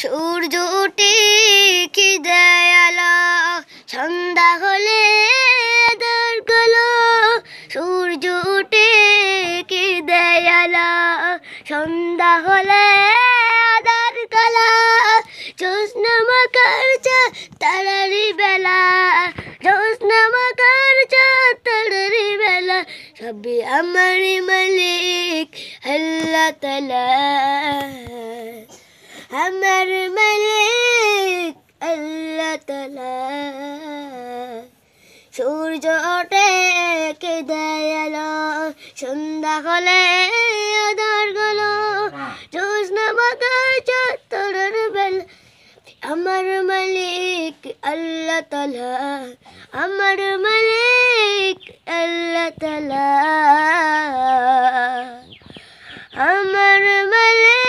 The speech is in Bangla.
সূর্য উঠে কি দেয় সন্ধ্যা হলে আদর সূর্য উঠে কি দেয় সন্ধ্যা হলে সবি আমারি মালিক আল্লাহ তালা আমার মালিক আল্লাহ তালা সূর্য ওঠে কে দয়াল সন্ধ্যা হলে আধার গল জোসনা মাথা আমার মালিক আল্লাহ তালা আমার মালিক আল্লাহ তালা আমার মালিক